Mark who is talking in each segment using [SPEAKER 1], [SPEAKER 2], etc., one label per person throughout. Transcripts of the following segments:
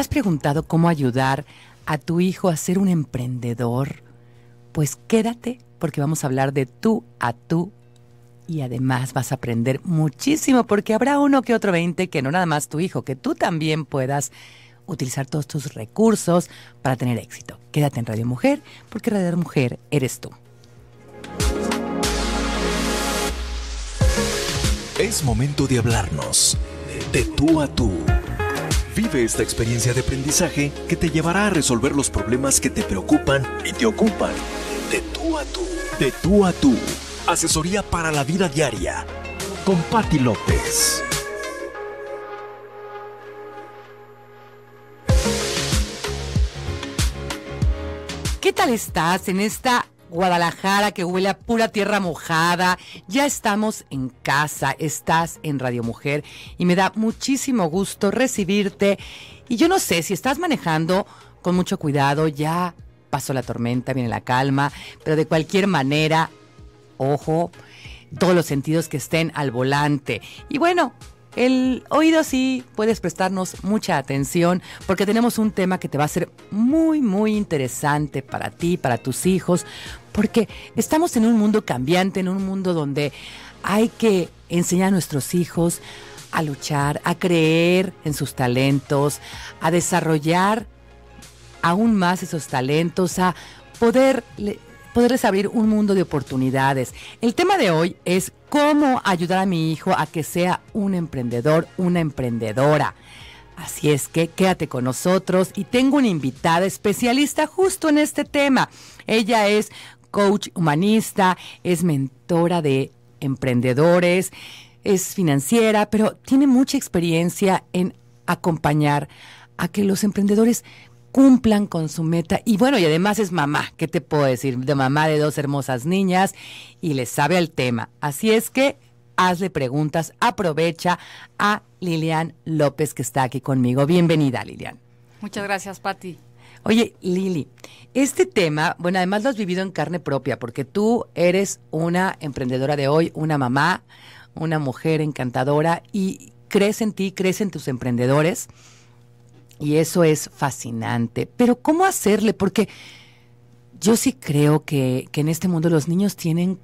[SPEAKER 1] has preguntado cómo ayudar a tu hijo a ser un emprendedor? Pues quédate porque vamos a hablar de tú a tú y además vas a aprender muchísimo porque habrá uno que otro 20 que no nada más tu hijo, que tú también puedas utilizar todos tus recursos para tener éxito. Quédate en Radio Mujer porque Radio Mujer eres tú. Es
[SPEAKER 2] momento de hablarnos de tú a tú Vive esta experiencia de
[SPEAKER 1] aprendizaje que te llevará a resolver los problemas que te preocupan y te ocupan. De tú a tú. De tú a tú. Asesoría para la vida diaria. Con Patti López. ¿Qué tal estás en esta Guadalajara que huele a pura tierra mojada. Ya estamos en casa, estás en Radio Mujer y me da muchísimo gusto recibirte. Y yo no sé si estás manejando con mucho cuidado, ya pasó la tormenta, viene la calma, pero de cualquier manera, ojo, todos los sentidos que estén al volante. Y bueno, el oído sí puedes prestarnos mucha atención porque tenemos un tema que te va a ser muy, muy interesante para ti, para tus hijos, porque estamos en un mundo cambiante, en un mundo donde hay que enseñar a nuestros hijos a luchar, a creer en sus talentos, a desarrollar aún más esos talentos, a poder poderles abrir un mundo de oportunidades. El tema de hoy es cómo ayudar a mi hijo a que sea un emprendedor, una emprendedora. Así es que quédate con nosotros y tengo una invitada especialista justo en este tema. Ella es coach humanista, es mentora de emprendedores, es financiera, pero tiene mucha experiencia en acompañar a que los emprendedores cumplan con su meta. Y bueno, y además es mamá, ¿qué te puedo decir? De mamá de dos hermosas niñas y le sabe al tema. Así es que hazle preguntas, aprovecha a Lilian López que está aquí conmigo. Bienvenida, Lilian.
[SPEAKER 2] Muchas gracias, Patti.
[SPEAKER 1] Oye, Lili, este tema, bueno, además lo has vivido en carne propia, porque tú eres una emprendedora de hoy, una mamá, una mujer encantadora y crees en ti, crees en tus emprendedores y eso es fascinante. Pero ¿cómo hacerle? Porque yo sí creo que, que en este mundo los niños tienen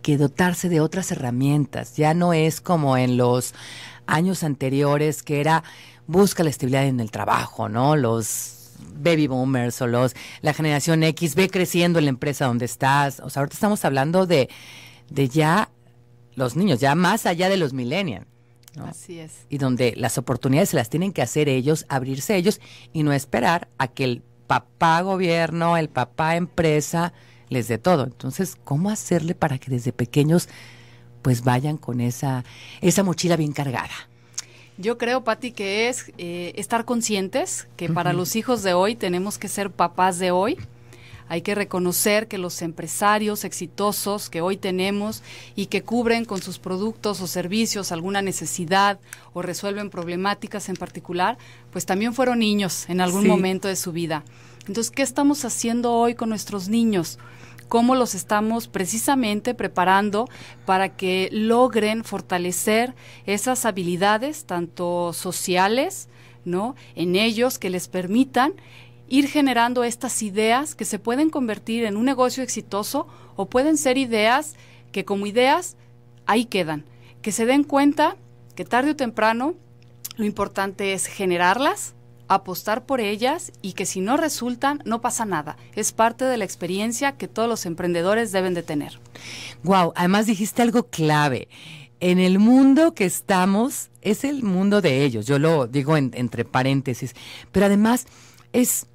[SPEAKER 1] que dotarse de otras herramientas. Ya no es como en los años anteriores que era busca la estabilidad en el trabajo, ¿no? Los baby boomers o los la generación X ve creciendo en la empresa donde estás. O sea, ahorita estamos hablando de, de ya los niños, ya más allá de los millennials.
[SPEAKER 2] Así es.
[SPEAKER 1] Y donde las oportunidades se las tienen que hacer ellos, abrirse ellos y no esperar a que el papá gobierno, el papá empresa les dé todo. Entonces, ¿cómo hacerle para que desde pequeños pues vayan con esa, esa mochila bien cargada?
[SPEAKER 2] Yo creo, Patti, que es eh, estar conscientes que para los hijos de hoy tenemos que ser papás de hoy hay que reconocer que los empresarios exitosos que hoy tenemos y que cubren con sus productos o servicios alguna necesidad o resuelven problemáticas en particular, pues también fueron niños en algún momento de su vida. Entonces, ¿qué estamos haciendo hoy con nuestros niños? cómo los estamos precisamente preparando para que logren fortalecer esas habilidades, tanto sociales, ¿no? En ellos que les permitan ir generando estas ideas que se pueden convertir en un negocio exitoso o pueden ser ideas que como ideas ahí quedan. Que se den cuenta que tarde o temprano lo importante es generarlas, apostar por ellas y que si no resultan no pasa nada. Es parte de la experiencia que todos los emprendedores deben de tener.
[SPEAKER 1] Wow, además dijiste algo clave. En el mundo que estamos es el mundo de ellos, yo lo digo entre paréntesis, pero además es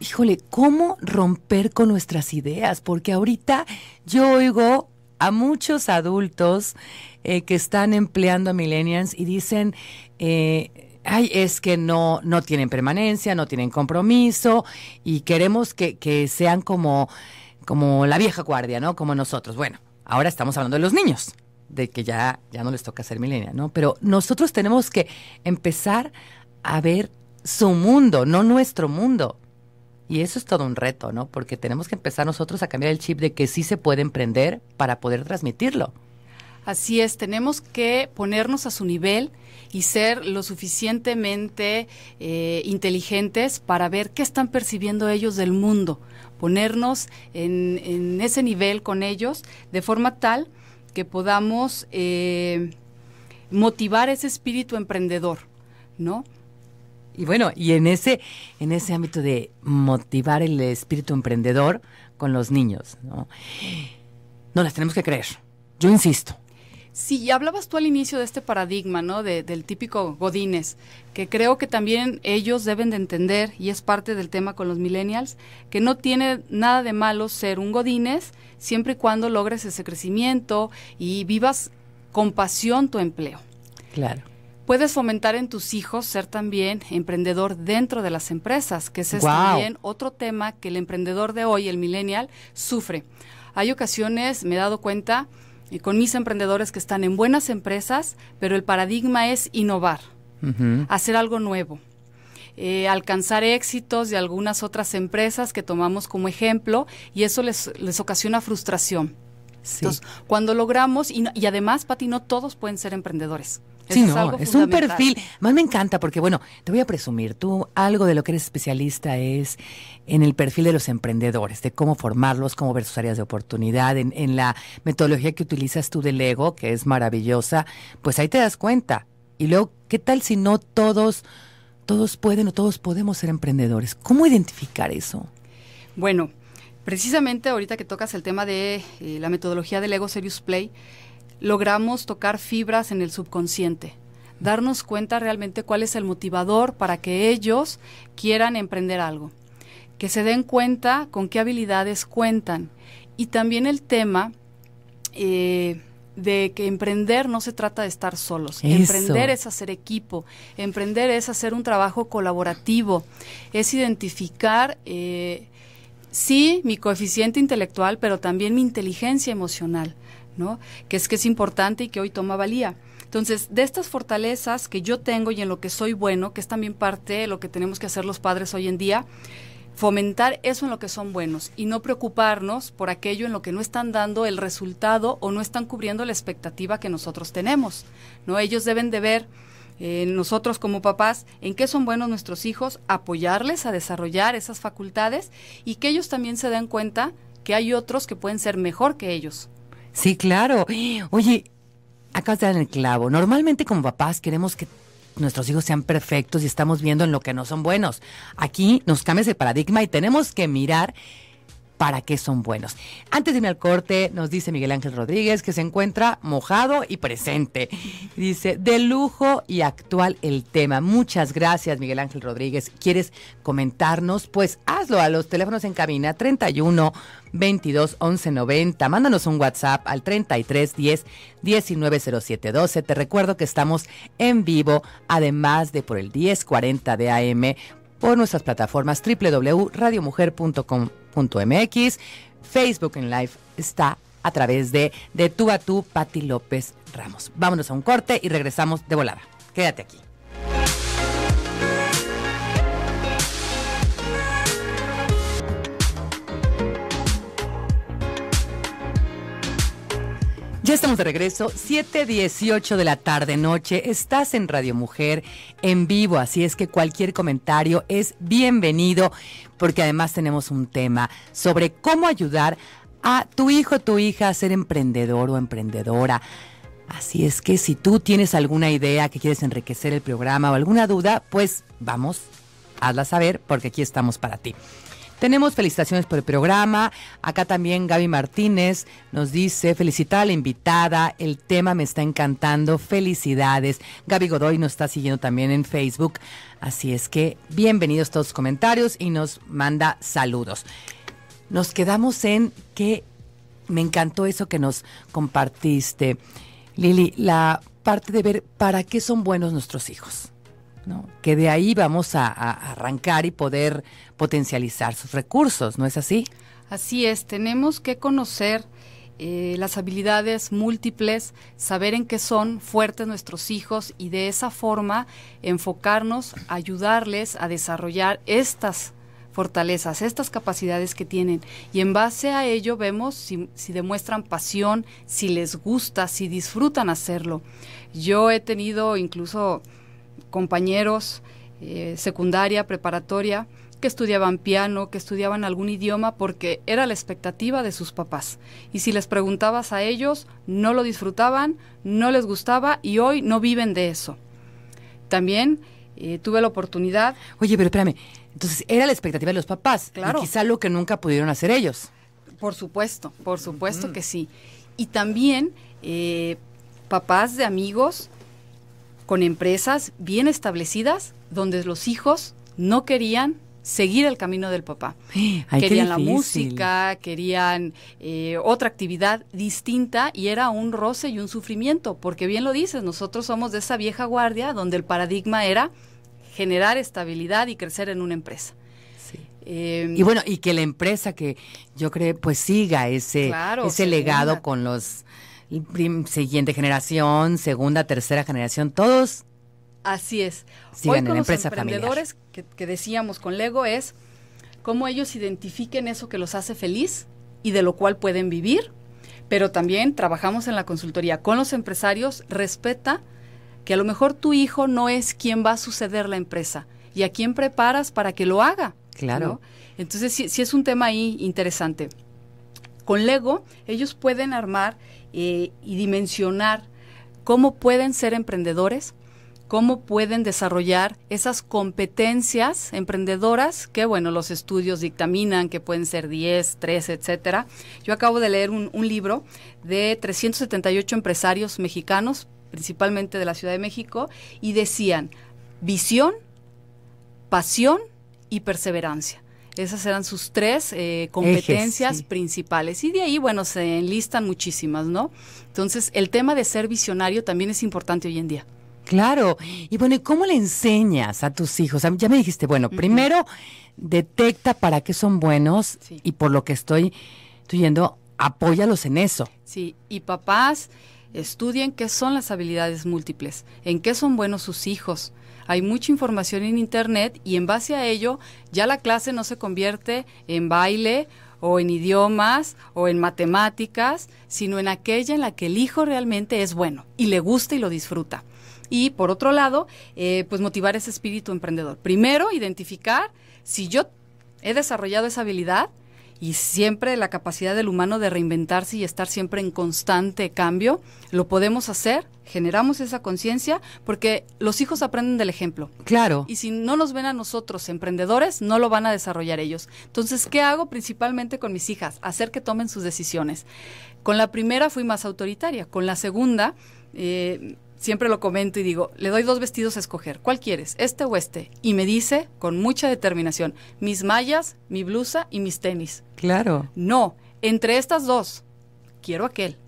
[SPEAKER 1] híjole, ¿cómo romper con nuestras ideas? Porque ahorita yo oigo a muchos adultos eh, que están empleando a millennials y dicen, eh, ay, es que no, no tienen permanencia, no tienen compromiso y queremos que, sean como, como la vieja guardia, ¿no? Como nosotros. Bueno, ahora estamos hablando de los niños de que ya, ya no les toca ser millennial, ¿no? Pero nosotros tenemos que empezar a ver su mundo, no nuestro mundo. Y eso es todo un reto, ¿no? Porque tenemos que empezar nosotros a cambiar el chip de que sí se puede emprender para poder transmitirlo.
[SPEAKER 2] Así es, tenemos que ponernos a su nivel y ser lo suficientemente eh, inteligentes para ver qué están percibiendo ellos del mundo, ponernos en, ese nivel con ellos de forma tal que podamos eh, motivar ese espíritu emprendedor, ¿no?
[SPEAKER 1] Y bueno, y en ese, en ese ámbito de motivar el espíritu emprendedor con los niños, ¿no? No las tenemos que creer. Yo insisto.
[SPEAKER 2] Sí, hablabas tú al inicio de este paradigma, ¿no? De, del típico Godínez, que creo que también ellos deben de entender, y es parte del tema con los millennials, que no tiene nada de malo ser un Godínez siempre y cuando logres ese crecimiento y vivas con pasión tu empleo. Claro. Puedes fomentar en tus hijos ser también emprendedor dentro de las empresas, que ese es también otro tema que el emprendedor de hoy, el millennial, sufre. Hay ocasiones, me he dado cuenta, eh, con mis emprendedores que están en buenas empresas, pero el paradigma es innovar, hacer algo nuevo. Eh, alcanzar éxitos de algunas otras empresas que tomamos como ejemplo y eso les, ocasiona frustración. Entonces, cuando logramos, y, y además, Pati, no todos pueden ser emprendedores. Sí, no, es, un perfil.
[SPEAKER 1] Más me encanta porque, bueno, te voy a presumir, tú algo de lo que eres especialista es en el perfil de los emprendedores, de cómo formarlos, cómo ver sus áreas de oportunidad, en, la metodología que utilizas tú del ego, que es maravillosa, pues ahí te das cuenta. Y luego, ¿qué tal si no todos, todos pueden o todos podemos ser emprendedores? ¿Cómo identificar eso?
[SPEAKER 2] Bueno, precisamente ahorita que tocas el tema de eh, la metodología del ego Serious Play, logramos tocar fibras en el subconsciente, darnos cuenta realmente cuál es el motivador para que ellos quieran emprender algo, que se den cuenta con qué habilidades cuentan y también el tema eh, de que emprender no se trata de estar solos, emprender es hacer equipo, emprender es hacer un trabajo colaborativo, es identificar... Eh, sí mi coeficiente intelectual, pero también mi inteligencia emocional. Que es que es importante y que hoy toma valía. Entonces, de estas fortalezas que yo tengo y en lo que soy bueno, que es también parte de lo que tenemos que hacer los padres hoy en día, fomentar eso en lo que son buenos y no preocuparnos por aquello en lo que no están dando el resultado o no están cubriendo la expectativa que nosotros tenemos. ¿no? Ellos deben de ver eh, nosotros como papás en qué son buenos nuestros hijos, apoyarles a desarrollar esas facultades y que ellos también se den cuenta que hay otros que pueden ser mejor que ellos.
[SPEAKER 1] Sí, claro. Oye, acá está en el clavo. Normalmente como papás queremos que nuestros hijos sean perfectos y estamos viendo en lo que no son buenos. Aquí nos cambia ese paradigma y tenemos que mirar para qué son buenos. Antes de ir al corte, nos dice Miguel Ángel Rodríguez que se encuentra mojado y presente. Dice, de lujo y actual el tema. Muchas gracias, Miguel Ángel Rodríguez. ¿Quieres comentarnos? Pues hazlo a los teléfonos en cabina 31 22 11 90. Mándanos un WhatsApp al 33 10 19 07 12. Te recuerdo que estamos en vivo, además de por el 1040 de AM, por nuestras plataformas www.radiomujer.com Facebook en Live está a través de De Tú a Tú, Pati López Ramos. Vámonos a un corte y regresamos de volada. Quédate aquí. Ya estamos de regreso, 7.18 de la tarde noche. Estás en Radio Mujer en vivo, así es que cualquier comentario es bienvenido porque además tenemos un tema sobre cómo ayudar a tu hijo, o tu hija a ser emprendedor o emprendedora. Así es que si tú tienes alguna idea que quieres enriquecer el programa o alguna duda, pues vamos, hazla saber porque aquí estamos para ti. Tenemos felicitaciones por el programa. Acá también Gaby Martínez nos dice, felicitar a la invitada, el tema me está encantando, felicidades. Gaby Godoy nos está siguiendo también en Facebook. Así es que bienvenidos todos los comentarios y nos manda saludos. Nos quedamos en que me encantó eso que nos compartiste, Lili, la parte de ver para qué son buenos nuestros hijos que de ahí vamos a, arrancar y poder potencializar sus recursos, ¿no es así?
[SPEAKER 2] Así es, tenemos que conocer eh, las habilidades múltiples, saber en qué son fuertes nuestros hijos y de esa forma enfocarnos, ayudarles a desarrollar estas fortalezas, estas capacidades que tienen. Y en base a ello vemos si, si demuestran pasión, si les gusta, si disfrutan hacerlo. Yo he tenido incluso compañeros, eh, secundaria, preparatoria, que estudiaban piano, que estudiaban algún idioma, porque era la expectativa de sus papás. Y si les preguntabas a ellos, no lo disfrutaban, no les gustaba y hoy no viven de eso. También eh, tuve la oportunidad. Oye, pero espérame,
[SPEAKER 1] entonces era la expectativa de los papás, claro. quizá lo que nunca pudieron hacer ellos.
[SPEAKER 2] Por supuesto, por supuesto que sí. Y también eh, papás de amigos con empresas bien establecidas donde los hijos no querían seguir el camino del papá.
[SPEAKER 1] querían la música,
[SPEAKER 2] querían eh, otra actividad distinta y era un roce y un sufrimiento, porque bien lo dices, nosotros somos de esa vieja guardia donde el paradigma era generar estabilidad y crecer en una empresa. Em, y bueno,
[SPEAKER 1] y que la empresa que yo creo pues siga ese, ese legado con los siguiente generación, segunda, tercera generación, todos.
[SPEAKER 2] Así es. Hoy con los empresa emprendedores que, decíamos con Lego es cómo ellos identifiquen eso que los hace feliz y de lo cual pueden vivir, pero también trabajamos en la consultoría con los empresarios, respeta que a lo mejor tu hijo no es quien va a suceder la empresa y a quién preparas para que lo haga. Claro. Entonces sí, sí es un tema ahí interesante. Con Lego ellos pueden armar eh, y dimensionar cómo pueden ser emprendedores, cómo pueden desarrollar esas competencias emprendedoras que, bueno, los estudios dictaminan que pueden ser 10, 13, etcétera. Yo acabo de leer un, un libro de 378 empresarios mexicanos, principalmente de la Ciudad de México, y decían visión, pasión y perseverancia. Esas eran sus tres eh, competencias principales. Y de ahí, bueno, se enlistan muchísimas, ¿no? Entonces, el tema de ser visionario también es importante hoy en día.
[SPEAKER 1] Claro. Y bueno, ¿y cómo le enseñas a tus hijos? Ya me dijiste, bueno, primero detecta para qué son buenos y por lo que estoy, estoy apóyalos en eso.
[SPEAKER 2] Sí, y papás, estudien qué son las habilidades múltiples, en qué son buenos sus hijos, hay mucha información en Internet y en base a ello ya la clase no se convierte en baile o en idiomas o en matemáticas, sino en aquella en la que el hijo realmente es bueno y le gusta y lo disfruta. Y por otro lado, eh, pues motivar ese espíritu emprendedor. Primero, identificar si yo he desarrollado esa habilidad, y siempre la capacidad del humano de reinventarse y estar siempre en constante cambio, lo podemos hacer, generamos esa conciencia, porque los hijos aprenden del ejemplo. Claro. Y si no nos ven a nosotros emprendedores, no lo van a desarrollar ellos. Entonces, ¿qué hago principalmente con mis hijas? Hacer que tomen sus decisiones. Con la primera fui más autoritaria, con la segunda... Eh, siempre lo comento y digo, le doy dos vestidos a escoger, ¿cuál quieres? ¿Este o este? Y me dice con mucha determinación, mis mallas, mi blusa y mis tenis. Claro. No, entre estas dos, quiero aquel.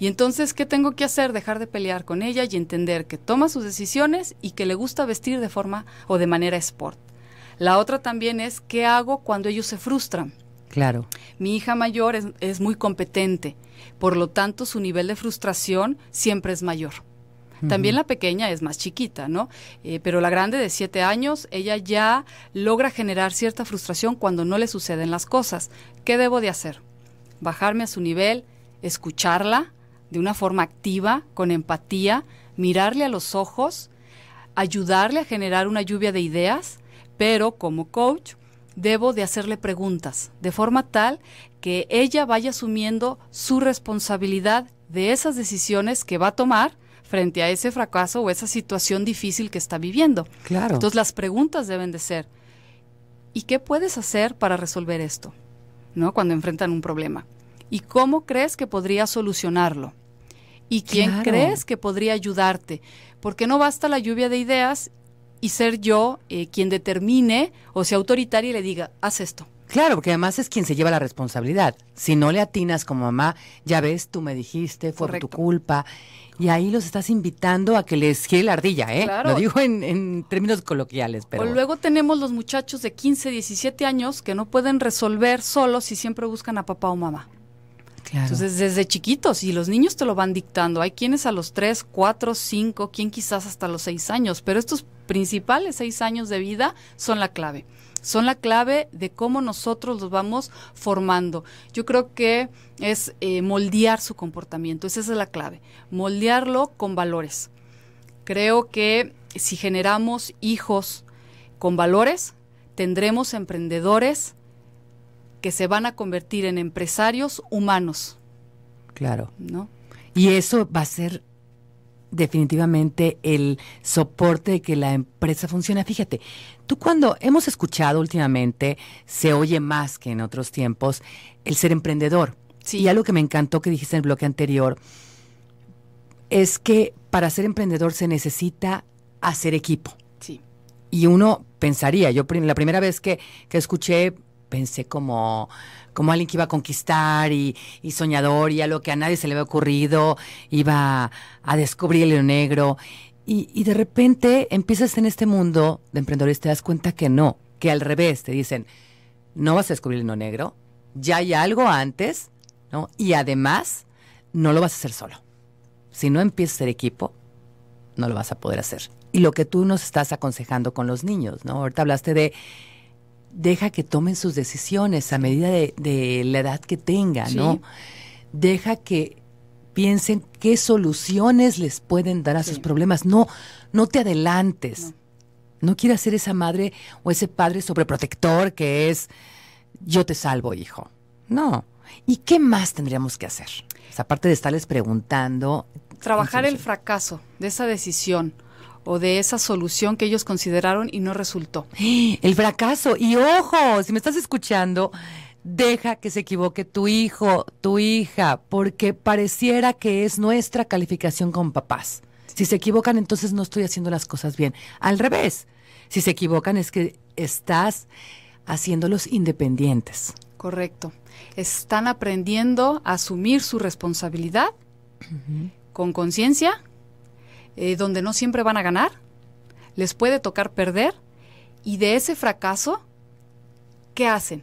[SPEAKER 2] Y entonces, ¿qué tengo que hacer? Dejar de pelear con ella y entender que toma sus decisiones y que le gusta vestir de forma o de manera sport. La otra también es, ¿qué hago cuando ellos se frustran? Claro. Mi hija mayor es, es muy competente, por lo tanto su nivel de frustración siempre es mayor. También la pequeña es más chiquita, ¿no? Eh, pero la grande de siete años, ella ya logra generar cierta frustración cuando no le suceden las cosas. ¿Qué debo de hacer? Bajarme a su nivel, escucharla de una forma activa, con empatía, mirarle a los ojos, ayudarle a generar una lluvia de ideas, pero como coach debo de hacerle preguntas de forma tal que ella vaya asumiendo su responsabilidad de esas decisiones que va a tomar frente a ese fracaso o esa situación difícil que está viviendo. Claro. Entonces las preguntas deben de ser, ¿y qué puedes hacer para resolver esto? ¿No? Cuando enfrentan un problema. ¿Y cómo crees que podría solucionarlo? ¿Y quién crees que podría ayudarte? Porque no basta la lluvia de ideas y ser yo eh, quien determine o sea autoritario y le diga, haz esto.
[SPEAKER 1] Claro, porque además es quien se lleva la responsabilidad. Si no le atinas como mamá, ya ves, tú me dijiste, fue tu culpa. Y ahí los estás invitando a que les gire la ardilla, ¿eh? Lo digo en, términos coloquiales, pero... O luego
[SPEAKER 2] tenemos los muchachos de 15, 17 años que no pueden resolver solos y siempre buscan a papá o mamá. Entonces, desde chiquitos, y los niños te lo van dictando. Hay quienes a los 3, 4, 5, quien quizás hasta los 6 años, pero estos principales 6 años de vida son la clave son la clave de cómo nosotros los vamos formando. Yo creo que es eh, moldear su comportamiento, esa es la clave, moldearlo con valores. Creo que si generamos hijos con valores, tendremos emprendedores que se van a convertir en empresarios humanos. Claro. ¿No?
[SPEAKER 1] Y eso va a ser definitivamente el soporte de que la empresa funcione Fíjate, Tú cuando hemos escuchado últimamente, se oye más que en otros tiempos, el ser emprendedor. Sí. Y algo que me encantó que dijiste en el bloque anterior es que para ser emprendedor se necesita hacer equipo. Sí. Y uno pensaría, yo la primera vez que, escuché pensé como, como alguien que iba a conquistar y, y, soñador y a lo que a nadie se le había ocurrido, iba a descubrir el negro. Y, de repente empiezas en este mundo de emprendedores y te das cuenta que no, que al revés, te dicen, no vas a descubrir el no negro, ya hay algo antes, ¿no? Y además, no lo vas a hacer solo. Si no empiezas el equipo, no lo vas a poder hacer. Y lo que tú nos estás aconsejando con los niños, ¿no? Ahorita hablaste de deja que tomen sus decisiones a medida de, la edad que tengan, ¿no? Deja que piensen qué soluciones les pueden dar a sus problemas. No, no te adelantes. No. quiere quieras ser esa madre o ese padre sobreprotector que es yo te salvo, hijo. No. ¿Y qué más tendríamos que hacer? aparte de estarles preguntando.
[SPEAKER 2] Trabajar el fracaso de esa decisión o de esa solución que ellos consideraron y no resultó. ¡Ah!
[SPEAKER 1] El fracaso. Y ojo, si me estás escuchando, deja que se equivoque tu hijo, tu hija, porque pareciera que es nuestra calificación con papás. Si se equivocan, entonces no estoy haciendo las cosas bien. Al revés, si se equivocan es que estás haciéndolos independientes.
[SPEAKER 2] Correcto. Están aprendiendo a asumir su responsabilidad con conciencia, eh, donde no siempre van a ganar, les puede tocar perder, y de ese fracaso, ¿qué hacen?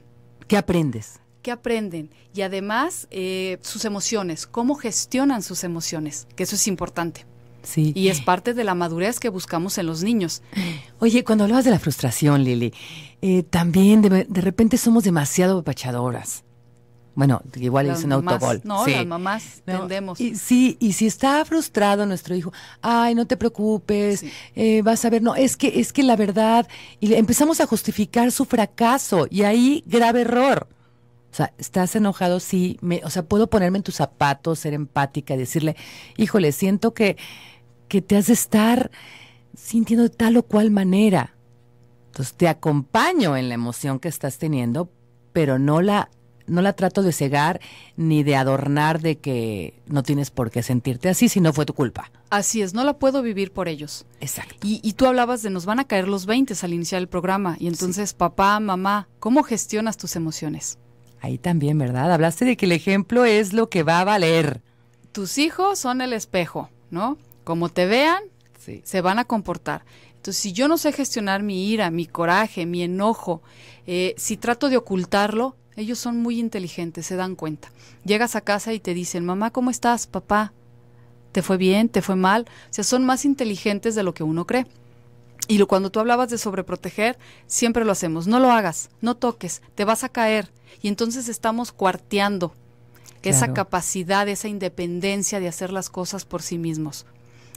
[SPEAKER 1] ¿Qué aprendes?
[SPEAKER 2] ¿Qué aprenden? Y además, eh, sus emociones, cómo gestionan sus emociones, que eso es importante. Sí. Y es parte
[SPEAKER 1] de la madurez que buscamos en los niños. Oye, cuando hablabas de la frustración, Lili, eh, también de, repente somos demasiado apachadoras. Bueno, igual es un No, las mamás Y, sí, y si está frustrado nuestro hijo, ay, no te preocupes, eh, vas a ver, no, es que, es que la verdad, y empezamos a justificar su fracaso, y ahí grave error. O sea, estás enojado, sí, me, o sea, puedo ponerme en tus zapatos, ser empática, y decirle, híjole, siento que, que te has de estar sintiendo de tal o cual manera. Entonces, te acompaño en la emoción que estás teniendo, pero no la no la trato de cegar ni de adornar de que no tienes por qué sentirte así si no fue tu culpa.
[SPEAKER 2] Así es, no la puedo vivir por ellos. Exacto. Y, tú hablabas de nos van a caer los 20 al iniciar el programa. Y entonces, papá, mamá, ¿cómo gestionas tus emociones?
[SPEAKER 1] Ahí también, ¿verdad? Hablaste de que el ejemplo es lo que va a valer.
[SPEAKER 2] Tus hijos son el espejo, ¿no? Como te vean, se van a comportar. Entonces, si yo no sé gestionar mi ira, mi coraje, mi enojo, eh, si trato de ocultarlo, ellos son muy inteligentes, se dan cuenta. Llegas a casa y te dicen, mamá, ¿cómo estás? Papá, ¿te fue bien? ¿Te fue mal? O sea, son más inteligentes de lo que uno cree. Y lo, cuando tú hablabas de sobreproteger, siempre lo hacemos. No lo hagas, no toques, te vas a caer. Y entonces estamos cuarteando esa capacidad, esa independencia de hacer las cosas por sí mismos.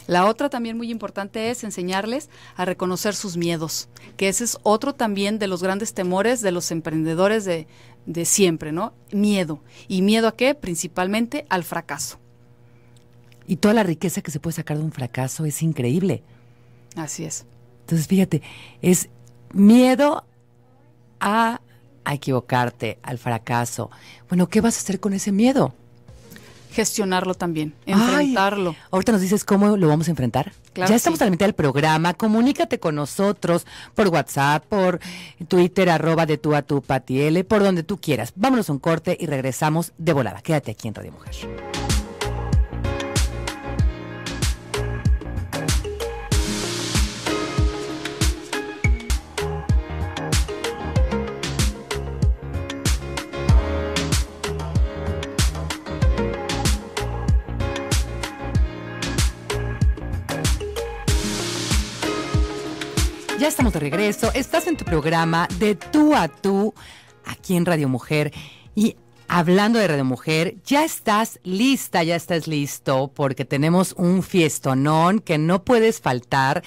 [SPEAKER 2] La otra también muy importante es enseñarles a reconocer sus miedos, que ese es otro también de los grandes temores de los emprendedores de, de siempre, ¿no? Miedo. ¿Y miedo a qué?
[SPEAKER 1] Principalmente al fracaso. Y toda la riqueza que se puede sacar de un fracaso es increíble. Así es. Entonces, fíjate, es miedo a, equivocarte, al fracaso. Bueno, ¿qué vas a hacer con ese miedo?
[SPEAKER 2] gestionarlo también, enfrentarlo.
[SPEAKER 1] ahorita nos dices cómo lo vamos a enfrentar. ya estamos al al del programa. Comunícate con nosotros por WhatsApp, por Twitter, arroba de tu a tu patiele, por donde tú quieras. Vámonos a un corte y regresamos de volada. Quédate aquí en Radio Mujer. Ya estamos de regreso. Estás en tu programa de tú a tú aquí en Radio Mujer. Y hablando de Radio Mujer, ya estás lista, ya estás listo, porque tenemos un fiestonón que no puedes faltar.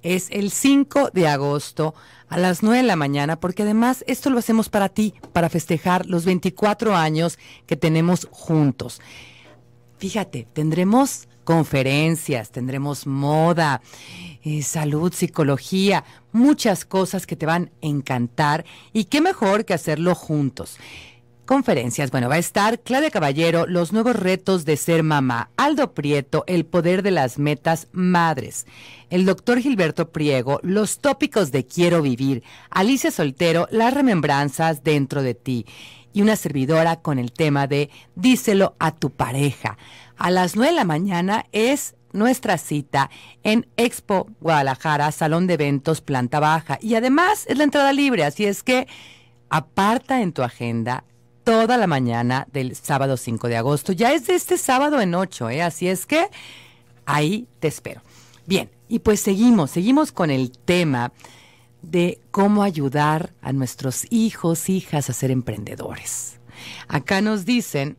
[SPEAKER 1] Es el 5 de agosto a las 9 de la mañana, porque además esto lo hacemos para ti, para festejar los 24 años que tenemos juntos. Fíjate, tendremos conferencias, tendremos moda, eh, salud, psicología, muchas cosas que te van a encantar y qué mejor que hacerlo juntos. Conferencias, bueno, va a estar Claudia Caballero, Los nuevos retos de ser mamá, Aldo Prieto, El poder de las metas madres, el doctor Gilberto Priego, Los tópicos de quiero vivir, Alicia Soltero, Las remembranzas dentro de ti y una servidora con el tema de díselo a tu pareja a las 9 de la mañana es nuestra cita en Expo Guadalajara, Salón de Eventos, planta baja. Y además es la entrada libre, así es que aparta en tu agenda toda la mañana del sábado 5 de agosto. Ya es de este sábado en 8, ¿eh? así es que ahí te espero. Bien, y pues seguimos, seguimos con el tema de cómo ayudar a nuestros hijos, hijas a ser emprendedores. Acá nos dicen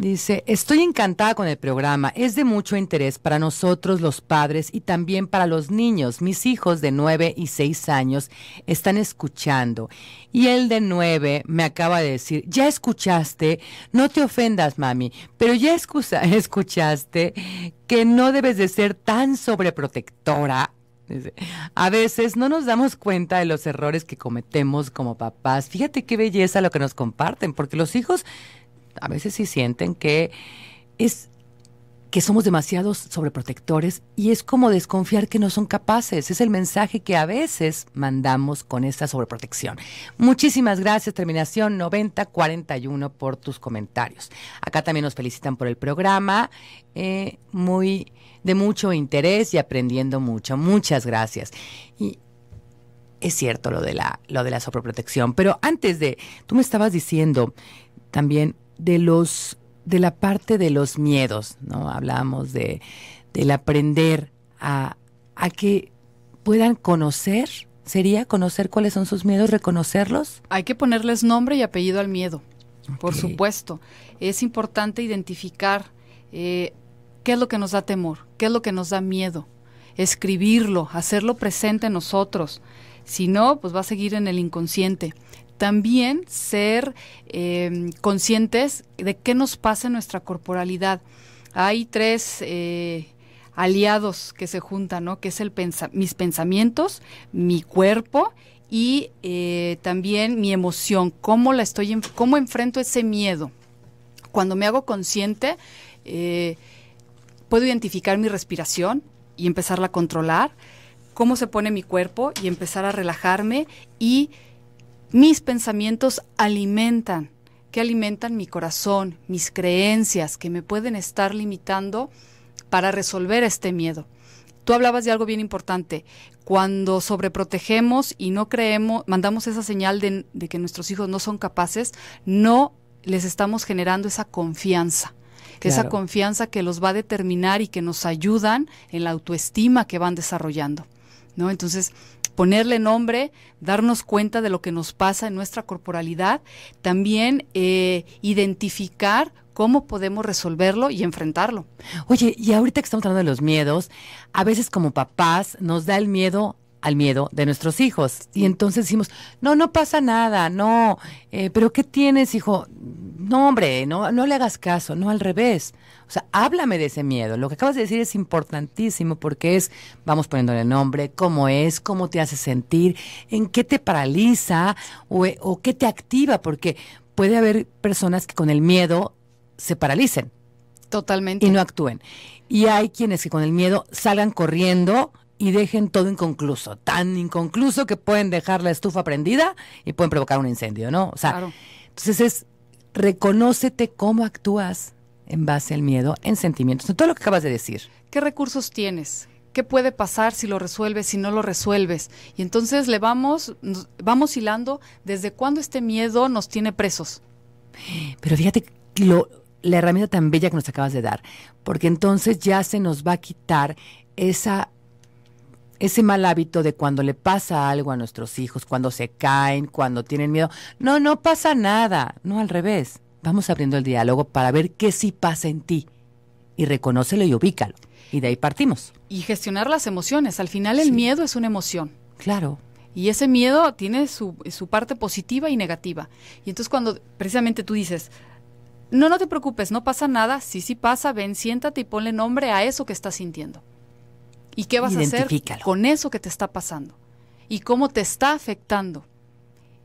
[SPEAKER 1] Dice, estoy encantada con el programa. Es de mucho interés para nosotros los padres y también para los niños. Mis hijos de 9 y 6 años están escuchando. Y el de 9 me acaba de decir, ya escuchaste, no te ofendas mami, pero ya escuchaste que no debes de ser tan sobreprotectora a veces no nos damos cuenta de los errores que cometemos como papás. Fíjate qué belleza lo que nos comparten, porque los hijos a veces sí sienten que es que somos demasiados sobreprotectores y es como desconfiar que no son capaces. Es el mensaje que a veces mandamos con esta sobreprotección. Muchísimas gracias, Terminación 9041, por tus comentarios. Acá también nos felicitan por el programa, eh, muy de mucho interés y aprendiendo mucho. Muchas gracias. Y es cierto lo de la, lo de la sobreprotección, pero antes de, tú me estabas diciendo también de los de la parte de los miedos, ¿no? Hablamos de del aprender a, a que puedan conocer, sería conocer cuáles son sus miedos, reconocerlos.
[SPEAKER 2] Hay que ponerles nombre y apellido al miedo, por supuesto. Es importante identificar eh, qué es lo que nos da temor, qué es lo que nos da miedo, escribirlo, hacerlo presente en nosotros. Si no, pues va a seguir en el inconsciente también ser em, conscientes de qué nos pasa en nuestra corporalidad. Hay tres eh, aliados que se juntan, ¿no? Que es el mis pensamientos, mi cuerpo y eh, también mi emoción. Cómo la estoy, en cómo enfrento ese miedo. Cuando me hago consciente, eh, puedo identificar mi respiración y empezarla a controlar. Cómo se pone mi cuerpo y empezar a relajarme y mis pensamientos alimentan, que alimentan mi corazón, mis creencias, que me pueden estar limitando para resolver este miedo. Tú hablabas de algo bien importante. Cuando sobreprotegemos y no creemos, mandamos esa señal de, que nuestros hijos no son capaces, no les estamos generando esa confianza. Esa confianza que los va a determinar y que nos ayudan en la autoestima que van desarrollando. ¿no? Entonces, ponerle nombre, darnos cuenta de lo que nos pasa en nuestra corporalidad, también eh,
[SPEAKER 1] identificar cómo podemos resolverlo y enfrentarlo. Oye, y ahorita que estamos hablando de los miedos, a veces como papás nos da el miedo al miedo de nuestros hijos. Y entonces decimos, no, no pasa nada, no, eh, pero ¿qué tienes, hijo? No, hombre, no, no le hagas caso, no al revés. O sea, háblame de ese miedo. Lo que acabas de decir es importantísimo porque es, vamos poniéndole nombre, cómo es, cómo te hace sentir, en qué te paraliza o, o qué te activa, porque puede haber personas que con el miedo se paralicen. Totalmente. Y no actúen. Y hay quienes que con el miedo salgan corriendo y dejen todo inconcluso, tan inconcluso que pueden dejar la estufa prendida y pueden provocar un incendio, ¿no? O sea, entonces es reconócete cómo actúas en base al miedo, en sentimientos, en todo lo que acabas de decir. ¿Qué recursos
[SPEAKER 2] tienes? ¿Qué puede pasar si lo resuelves, si no lo resuelves? Y entonces le vamos, vamos hilando desde cuándo este miedo nos tiene presos.
[SPEAKER 1] Pero fíjate la herramienta tan bella que nos acabas de dar, porque entonces ya se nos va a quitar esa ese mal hábito de cuando le pasa algo a nuestros hijos, cuando se caen, cuando tienen miedo. No, no pasa nada. No, al revés. Vamos abriendo el diálogo para ver qué sí pasa en ti. Y reconócelo y ubícalo. Y de ahí partimos.
[SPEAKER 2] Y gestionar las emociones. Al final el miedo es una emoción. Claro. Y ese miedo tiene su, su parte positiva y negativa. Y entonces cuando precisamente tú dices, no, no te preocupes, no pasa nada, sí, sí pasa, ven, siéntate y ponle nombre a eso que estás sintiendo. ¿Y qué vas a hacer con eso que te está pasando? ¿Y cómo te está afectando?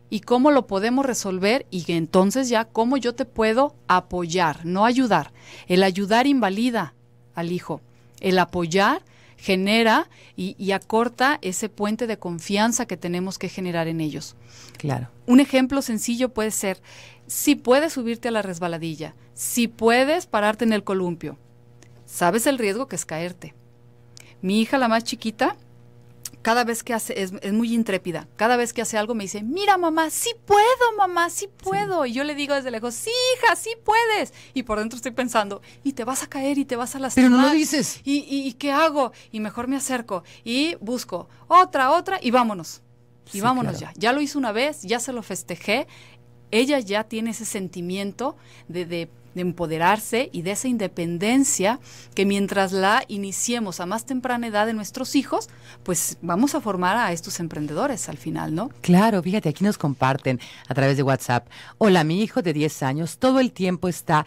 [SPEAKER 2] ¿Y cómo lo podemos resolver? Y entonces ya, ¿cómo yo te puedo apoyar? No ayudar. El ayudar invalida al hijo. El apoyar genera y, y, acorta ese puente de confianza que tenemos que generar en ellos. Claro. Un ejemplo sencillo puede ser, si puedes subirte a la resbaladilla, si puedes pararte en el columpio, sabes el riesgo que es caerte. Mi hija, la más chiquita, cada vez que hace, es, muy intrépida, cada vez que hace algo me dice, mira mamá, sí puedo, mamá, sí puedo. Y yo le digo desde lejos, sí, hija, sí puedes. Y por dentro estoy pensando, y te vas a caer y te vas a lastimar. Pero no lo dices. ¿Y, qué hago? Y mejor me acerco y busco otra, otra y vámonos. Y vámonos ya. Ya lo hice una vez, ya se lo festejé. Ella ya tiene ese sentimiento de, de de empoderarse y de esa independencia que mientras la iniciemos
[SPEAKER 1] a más temprana edad de nuestros hijos,
[SPEAKER 2] pues vamos a formar a estos emprendedores al final, ¿no?
[SPEAKER 1] Claro, fíjate, aquí nos comparten a través de WhatsApp. Hola, mi hijo de 10 años todo el tiempo está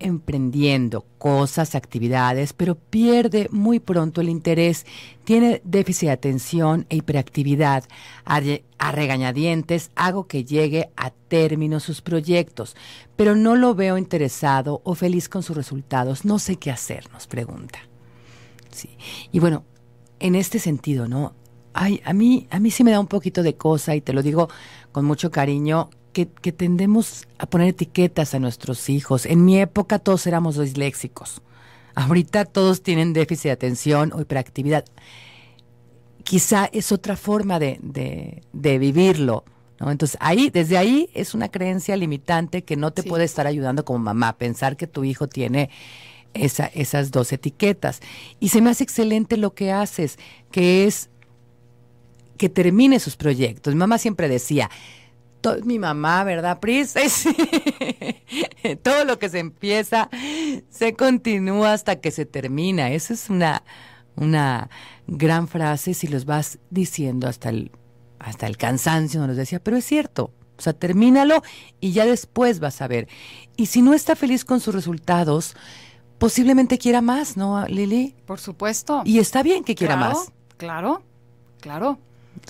[SPEAKER 1] emprendiendo cosas, actividades, pero pierde muy pronto el interés, tiene déficit de atención e hiperactividad. A, regañadientes hago que llegue a término sus proyectos, pero no lo veo interesado o feliz con sus resultados. No sé qué hacer, nos pregunta. Sí. Y bueno, en este sentido, ¿no? Ay, a mí, a mí sí me da un poquito de cosa y te lo digo con mucho cariño que, tendemos a poner etiquetas a nuestros hijos. En mi época todos éramos disléxicos. Ahorita todos tienen déficit de atención o hiperactividad. Quizá es otra forma de, vivirlo. Entonces, ahí, desde ahí es una creencia limitante que no te puede estar ayudando como mamá, pensar que tu hijo tiene esa, esas dos etiquetas. Y se me hace excelente lo que haces, que es que termine sus proyectos. Mi mamá siempre decía, mi mamá, ¿verdad, Pris? todo lo que se empieza se continúa hasta que se termina. Esa es una, una gran frase si los vas diciendo hasta el, hasta el cansancio, nos decía, pero es cierto. O sea, termínalo y ya después vas a ver. Y si no está feliz con sus resultados, posiblemente quiera más, ¿no, Lili? Por supuesto. Y está bien que quiera más.
[SPEAKER 2] Claro, claro.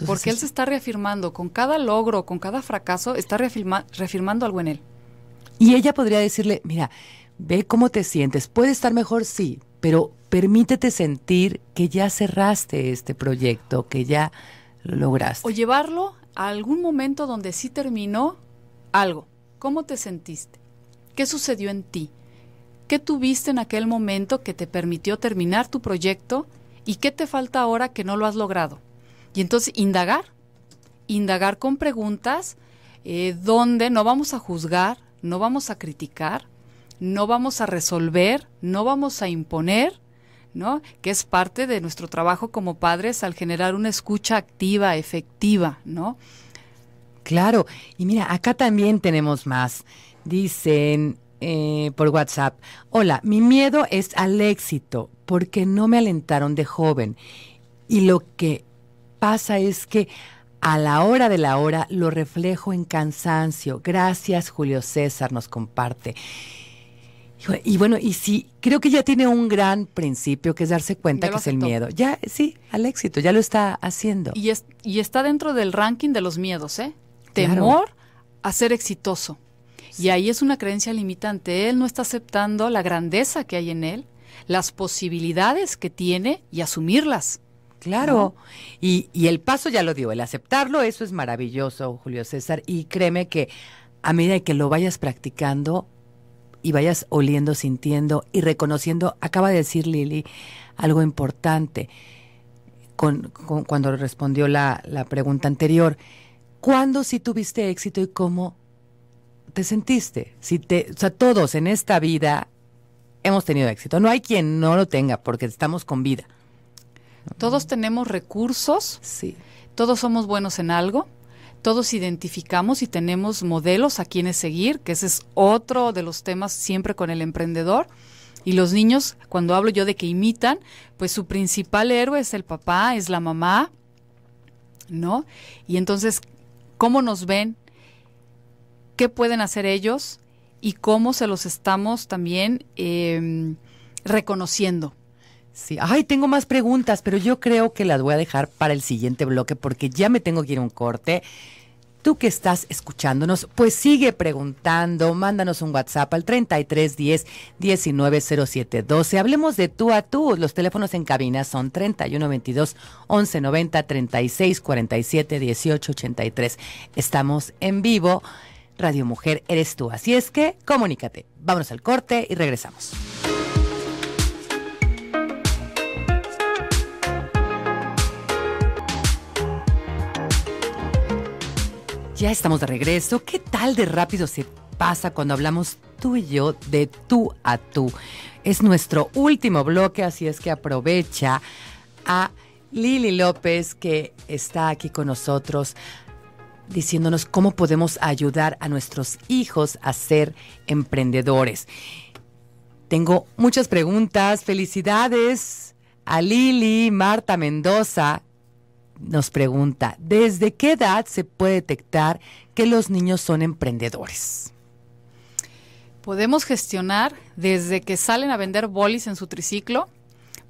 [SPEAKER 2] Porque él se está reafirmando, con cada logro, con cada fracaso, está reafirmando algo en él.
[SPEAKER 1] Y ella podría decirle, mira, ve cómo te sientes, puede estar mejor, sí, pero permítete sentir que ya cerraste este proyecto, que ya lograste.
[SPEAKER 2] O llevarlo a algún momento donde sí terminó algo. ¿Cómo te sentiste? ¿Qué sucedió en ti? ¿Qué tuviste en aquel momento que te permitió terminar tu proyecto? ¿Y qué te falta ahora que no lo has logrado? Y entonces indagar, indagar con preguntas eh, donde no vamos a juzgar, no vamos a criticar, no vamos a resolver, no vamos a imponer, ¿no? Que es parte de nuestro trabajo como padres al generar una escucha activa, efectiva, ¿no?
[SPEAKER 1] Claro, y mira, acá también tenemos más. Dicen eh, por WhatsApp, hola, mi miedo es al éxito porque no me alentaron de joven y lo que pasa es que a la hora de la hora lo reflejo en cansancio. Gracias, Julio César, nos comparte. Y bueno, y sí, creo que ya tiene un gran principio, que es darse cuenta que es el miedo. Ya, sí, al éxito, ya lo está haciendo.
[SPEAKER 2] Y, y está dentro del ranking de los miedos, ¿eh? Temor a ser exitoso. Y ahí es una creencia limitante. Él no está aceptando la grandeza que hay en él, las
[SPEAKER 1] posibilidades que tiene y asumirlas. Claro, y, el paso ya lo dio, el aceptarlo, eso es maravilloso, Julio César, y créeme que a medida que lo vayas practicando y vayas oliendo, sintiendo y reconociendo, acaba de decir Lili algo importante con, cuando respondió la, pregunta anterior, ¿cuándo sí tuviste éxito y cómo te sentiste? Si te, o sea, todos en esta vida hemos tenido éxito, no hay quien no lo tenga porque estamos con vida todos tenemos recursos, todos somos buenos en algo,
[SPEAKER 2] todos identificamos y tenemos modelos a quienes seguir, que ese es otro de los temas siempre con el emprendedor. Y los niños, cuando hablo yo de que imitan, pues su principal héroe es el papá, es la mamá, ¿no? Y entonces, ¿cómo nos ven? ¿Qué pueden hacer ellos? Y cómo se los estamos también em, reconociendo.
[SPEAKER 1] Sí, ay, tengo más preguntas, pero yo creo que las voy a dejar para el siguiente bloque porque ya me tengo que ir a un corte. Tú que estás escuchándonos, pues sigue preguntando, mándanos un WhatsApp al 3310 190712. Hablemos de tú a tú. Los teléfonos en cabina son 3122 1190 3647 1883 Estamos en vivo. Radio Mujer eres tú. Así es que comunícate. Vámonos al corte y regresamos. Ya estamos de regreso. ¿Qué tal de rápido se pasa cuando hablamos tú y yo de tú a tú? Es nuestro último bloque, así es que aprovecha a Lili López que está aquí con nosotros diciéndonos cómo podemos ayudar a nuestros hijos a ser emprendedores. Tengo muchas preguntas. Felicidades a Lili, Marta Mendoza, nos pregunta, ¿desde qué edad se puede detectar que los niños son emprendedores?
[SPEAKER 2] Podemos gestionar desde que salen a vender bolis en su triciclo,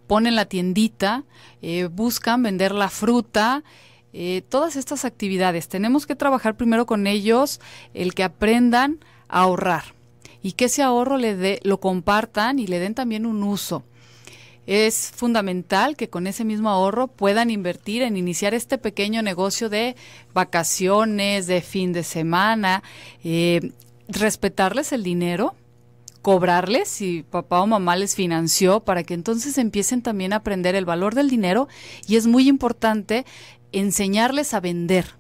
[SPEAKER 2] ponen la tiendita, eh, buscan vender la fruta, eh, todas estas actividades. Tenemos que trabajar primero con ellos el que aprendan a ahorrar y que ese ahorro le lo compartan y le den también un uso es fundamental que con ese mismo ahorro puedan invertir en iniciar este pequeño negocio de vacaciones, de fin de semana, eh, respetarles el dinero cobrarles si papá o mamá les financió para que entonces empiecen también a aprender el valor del dinero y es muy importante enseñarles a vender.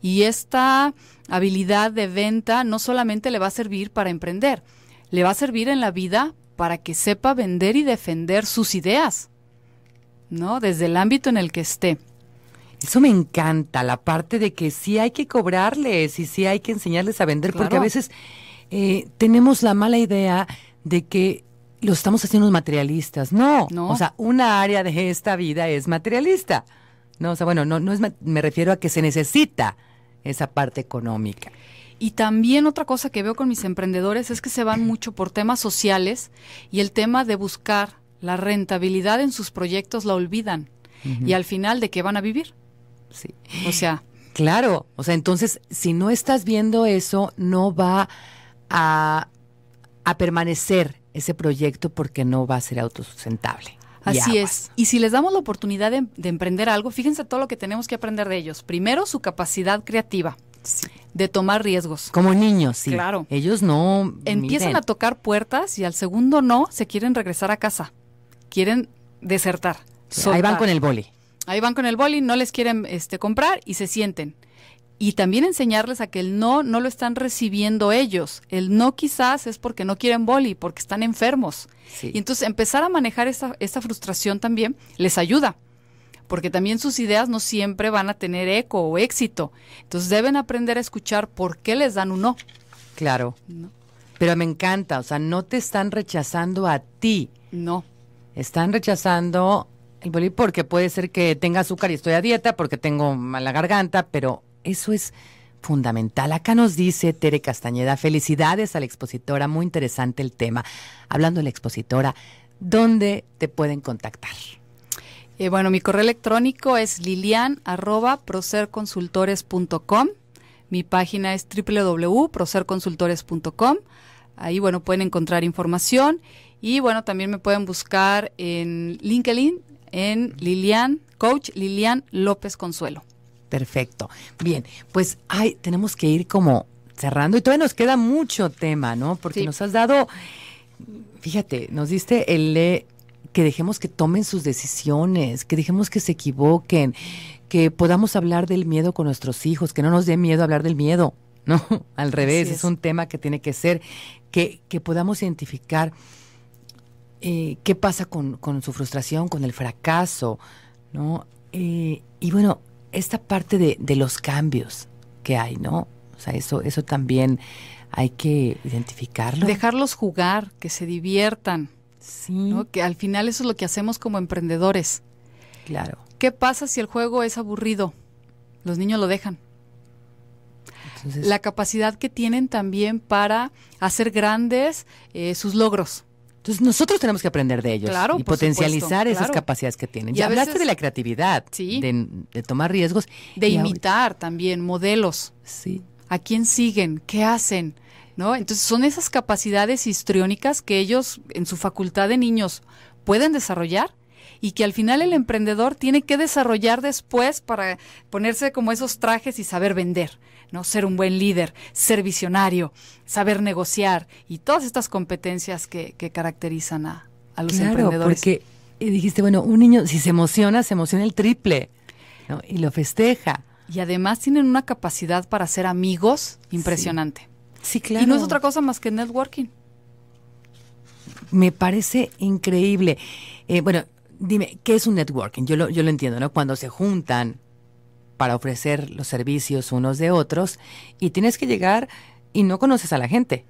[SPEAKER 2] Y esta habilidad de venta no solamente le va a servir para emprender, le va a servir en la vida para que sepa vender y defender sus ideas,
[SPEAKER 1] ¿no? Desde el ámbito en el que esté. Eso me encanta, la parte de que sí hay que cobrarles y sí hay que enseñarles a vender, porque a veces eh, tenemos la mala idea de que lo estamos haciendo materialistas. No, no, o sea, una área de esta vida es materialista. No, o sea, bueno, no, no es, me refiero a que se necesita esa parte económica.
[SPEAKER 2] Y también otra cosa que veo con mis emprendedores es que se van mucho por temas sociales y el tema de buscar la rentabilidad en sus proyectos la olvidan. Y al final, ¿de qué van a vivir? Sí. O sea.
[SPEAKER 1] Claro, o sea, entonces, si no estás viendo eso, no va a, a permanecer ese proyecto porque no va a ser autosustentable. Así
[SPEAKER 2] es. Y si les damos la oportunidad de, emprender algo, fíjense todo lo que tenemos que aprender de ellos. Primero, su capacidad creativa. De tomar riesgos. Como
[SPEAKER 1] niños, sí. Claro. Ellos no. Empiezan a
[SPEAKER 2] tocar puertas y al segundo no se quieren regresar a casa. Quieren desertar.
[SPEAKER 1] ahí van con el boli.
[SPEAKER 2] Ahí van con el boli, no les quieren este, comprar y se sienten. Y también enseñarles a que el no no lo están recibiendo ellos. El no quizás es porque no quieren boli, porque están enfermos. Y entonces empezar a manejar esa esta frustración también les ayuda porque también sus ideas no siempre van a tener eco o éxito.
[SPEAKER 1] Entonces deben aprender a escuchar por qué les dan un no. Claro. Pero me encanta, o sea, no te están rechazando a ti. No. Están rechazando el bolí porque puede ser que tenga azúcar y estoy a dieta porque tengo mala garganta, pero eso es fundamental. Acá nos dice Tere Castañeda, felicidades a la expositora, muy interesante el tema. Hablando de la expositora, ¿dónde te pueden contactar? Eh, bueno, mi correo electrónico es lilian.procerconsultores.com.
[SPEAKER 2] Mi página es www.procerconsultores.com. Ahí, bueno, pueden encontrar información. Y bueno, también me pueden buscar en LinkedIn, en Lilian, Coach Lilian López Consuelo.
[SPEAKER 1] Perfecto. Bien, pues tenemos que ir como cerrando y todavía nos queda mucho tema, ¿no? Porque nos has dado, fíjate, nos diste el e que dejemos que tomen sus decisiones, que dejemos que se equivoquen, que podamos hablar del miedo con nuestros hijos, que no nos dé miedo hablar del miedo, ¿no? Al revés, es. un tema que tiene que ser, que, que podamos identificar eh, qué pasa con, su frustración, con el fracaso, ¿no? Eh, y bueno, esta parte de, de, los cambios que hay, ¿no? O sea, eso, eso también hay que identificarlo. Dejarlos
[SPEAKER 2] jugar, que se diviertan que al final eso es lo que hacemos como emprendedores. Claro. ¿Qué pasa si el juego es aburrido? Los niños lo dejan. la capacidad que tienen también para hacer grandes
[SPEAKER 1] eh, sus logros. Entonces nosotros tenemos que aprender de ellos claro, y potencializar esas capacidades que tienen. Ya hablaste de la creatividad, de, tomar riesgos. De imitar
[SPEAKER 2] también modelos. Sí. ¿A quién siguen? ¿Qué hacen? ¿no? Entonces son esas capacidades histriónicas que ellos en su facultad de niños pueden desarrollar y que al final el emprendedor tiene que desarrollar después para ponerse como esos trajes y saber vender, ¿no? Ser un buen líder, ser visionario, saber negociar y todas estas competencias que, que caracterizan a,
[SPEAKER 1] los claro, emprendedores. Porque eh, dijiste, bueno, un niño si se emociona, se emociona el triple y lo festeja.
[SPEAKER 2] Y además tienen una capacidad para ser amigos impresionante. Sí, claro. Y no es otra cosa más que networking.
[SPEAKER 1] Me parece increíble. Eh, bueno, dime, ¿qué es un networking? Yo lo, yo lo entiendo, ¿no? Cuando se juntan para ofrecer los servicios unos de otros y tienes que llegar y no conoces a la gente.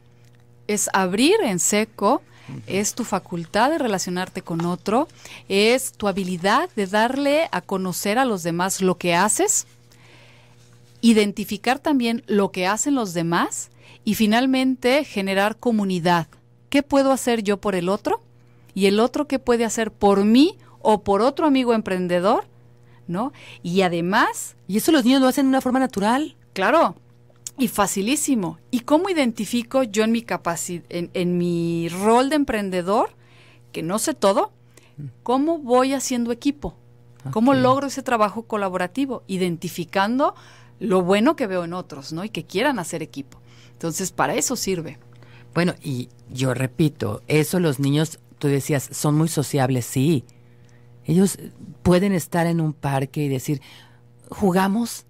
[SPEAKER 1] Es abrir
[SPEAKER 2] en seco, es tu facultad de relacionarte con otro, es tu habilidad de darle a conocer a los demás lo que haces, identificar también lo que hacen los demás y finalmente, generar comunidad. ¿Qué puedo hacer yo por el otro? ¿Y el otro qué puede hacer por mí o por otro amigo emprendedor? ¿No? Y además... Y eso los niños lo hacen de una forma natural. Claro, y facilísimo. ¿Y cómo identifico yo en mi capacidad, en, mi rol de emprendedor, que no sé todo, cómo voy haciendo equipo? Ah, ¿Cómo logro ese trabajo colaborativo? Identificando lo bueno que veo en otros, ¿no? Y que quieran hacer equipo. Entonces, para eso sirve.
[SPEAKER 1] Bueno, y yo repito, eso los niños, tú decías, son muy sociables, sí. Ellos pueden estar en un parque y decir, jugamos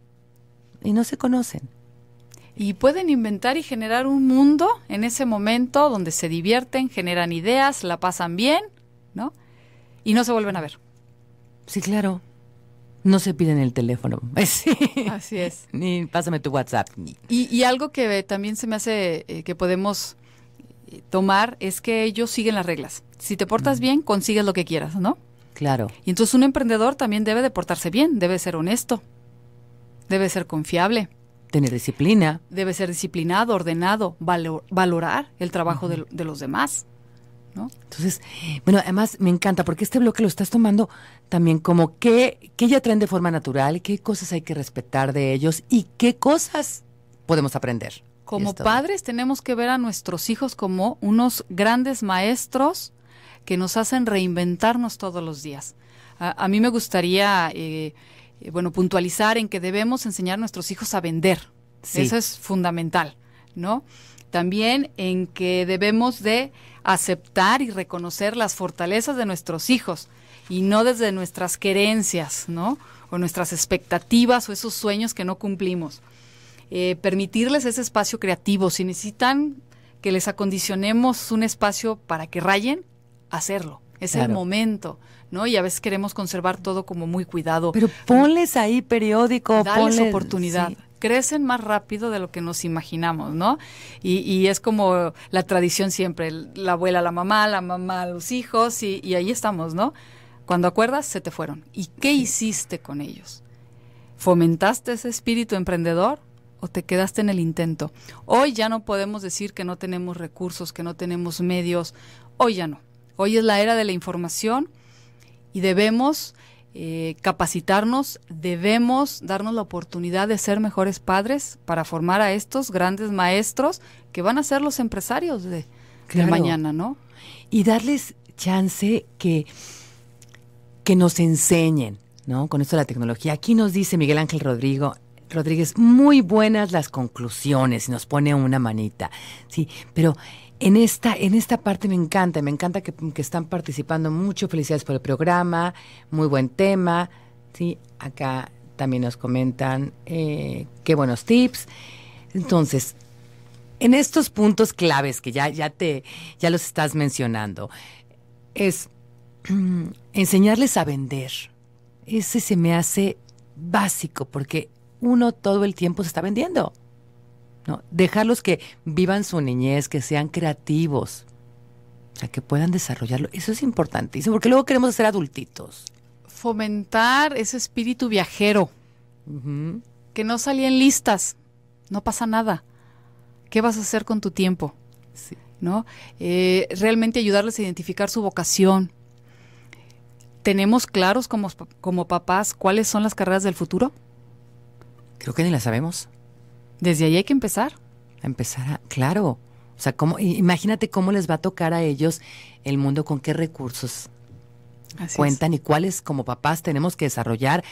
[SPEAKER 1] y no se conocen.
[SPEAKER 2] Y pueden inventar y generar un mundo en ese momento donde se divierten, generan ideas, la pasan bien, ¿no? Y no se vuelven a ver.
[SPEAKER 1] Sí, claro. No se piden el teléfono.
[SPEAKER 2] Pues Así es.
[SPEAKER 1] Ni pásame tu WhatsApp.
[SPEAKER 2] Y, algo que también se me hace eh, que podemos eh, tomar es que ellos siguen las reglas. Si te portas mm. bien, consigues lo que quieras, ¿no? Claro. Y entonces un emprendedor también debe de portarse bien, debe ser honesto, debe ser confiable.
[SPEAKER 1] Tener disciplina.
[SPEAKER 2] Debe ser disciplinado, ordenado, valorar el trabajo de
[SPEAKER 1] los demás. Entonces, bueno, además me encanta porque este bloque lo estás tomando también como qué, qué ya traen de forma natural, qué cosas hay que respetar de ellos y qué cosas podemos aprender. Como padres
[SPEAKER 2] tenemos que ver a nuestros hijos como unos grandes maestros que nos hacen reinventarnos todos los días. A, mí me gustaría, eh, eh, bueno, puntualizar en que debemos enseñar a nuestros hijos a
[SPEAKER 1] vender. Sí. Eso es
[SPEAKER 2] fundamental, ¿no? También en que debemos de aceptar y reconocer las fortalezas de nuestros hijos y no desde nuestras querencias, ¿no? O nuestras expectativas o esos sueños que no cumplimos. Eh, permitirles ese espacio creativo. Si necesitan que les acondicionemos un espacio para que rayen, hacerlo. Es el momento, ¿no? Y a veces queremos conservar todo como muy cuidado. Pero
[SPEAKER 1] ponles ahí periódico, ponles, oportunidad
[SPEAKER 2] crecen más rápido de lo que nos imaginamos, ¿no? Y, es como la tradición siempre, la abuela, la mamá, la mamá, a los hijos, y, y ahí estamos, ¿no? Cuando acuerdas, se te fueron. ¿Y qué hiciste con ellos? ¿Fomentaste ese espíritu emprendedor o te quedaste en el intento? Hoy ya no podemos decir que no tenemos recursos, que no tenemos medios. Hoy ya no. Hoy es la era de la información y debemos eh, capacitarnos, debemos darnos la oportunidad de ser mejores padres para formar a estos grandes maestros que van a ser los empresarios de,
[SPEAKER 1] mañana, ¿no? Y darles chance que, que nos enseñen, ¿no? Con esto de la tecnología. Aquí nos dice Miguel Ángel Rodrigo, Rodríguez, muy buenas las conclusiones, nos pone una manita. Sí, pero en esta, en esta parte me encanta, me encanta que, están participando mucho. Felicidades por el programa, muy buen tema. Sí, acá también nos comentan eh, qué buenos tips. Entonces, en estos puntos claves que ya, ya te, ya los estás mencionando, es enseñarles a vender. Ese se me hace básico, porque uno todo el tiempo se está vendiendo. ¿no? Dejarlos que vivan su niñez, que sean creativos, o sea, que puedan desarrollarlo. Eso es importantísimo, porque luego queremos ser adultitos.
[SPEAKER 2] Fomentar ese espíritu viajero, que no salían listas, no pasa nada. ¿Qué vas a hacer con tu tiempo? ¿No? Eh, realmente ayudarles a identificar su vocación. ¿Tenemos claros como, como papás cuáles son las carreras del futuro?
[SPEAKER 1] Creo que ni las sabemos. Desde ahí hay que empezar. A empezar a, claro. O sea, cómo, imagínate cómo les va a tocar a ellos el mundo, con qué recursos cuentan y cuáles como papás tenemos que desarrollar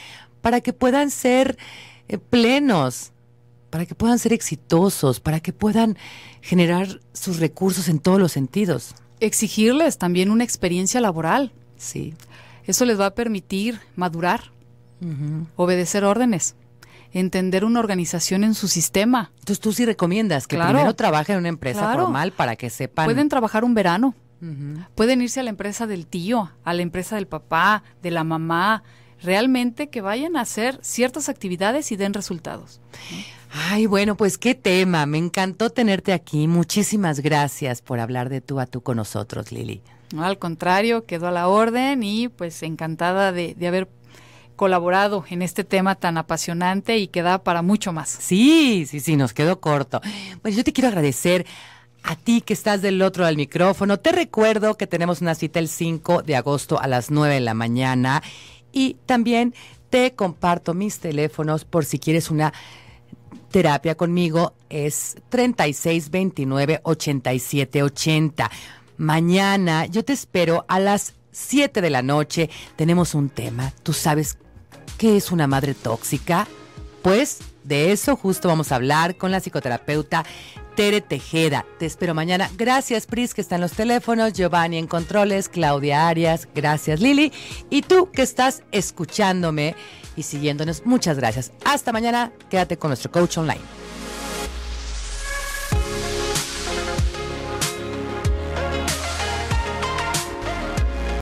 [SPEAKER 1] para que puedan ser eh, plenos, para que puedan ser exitosos, para que puedan generar sus recursos en todos los sentidos. Exigirles también una experiencia laboral. Sí. Eso les va a
[SPEAKER 2] permitir madurar, obedecer órdenes entender una organización en su sistema. Entonces tú sí
[SPEAKER 1] recomiendas que primero trabajen en una empresa formal para que sepan. Pueden trabajar un verano,
[SPEAKER 2] pueden irse a la empresa del tío, a la empresa del papá, de la mamá, realmente que vayan a hacer ciertas actividades y den resultados.
[SPEAKER 1] Ay, bueno, pues qué tema. Me encantó tenerte aquí. Muchísimas gracias por hablar de tú a tú con nosotros, Lili.
[SPEAKER 2] No, al contrario, quedó a la orden y pues encantada de, de haber colaborado en este tema tan apasionante y que da para mucho más.
[SPEAKER 1] Sí, sí, sí, nos quedó corto. Bueno, yo te quiero agradecer. A ti que estás del otro del micrófono, te recuerdo que tenemos una cita el 5 de agosto a las 9 de la mañana y también te comparto mis teléfonos por si quieres una terapia conmigo. Es 3629-8780. Mañana yo te espero a las 7 de la noche. Tenemos un tema. Tú sabes ¿Qué es una madre tóxica? Pues de eso justo vamos a hablar con la psicoterapeuta Tere Tejeda. Te espero mañana. Gracias, Pris, que está en los teléfonos, Giovanni en controles, Claudia Arias, gracias, Lili. Y tú que estás escuchándome y siguiéndonos, muchas gracias. Hasta mañana, quédate con nuestro coach online.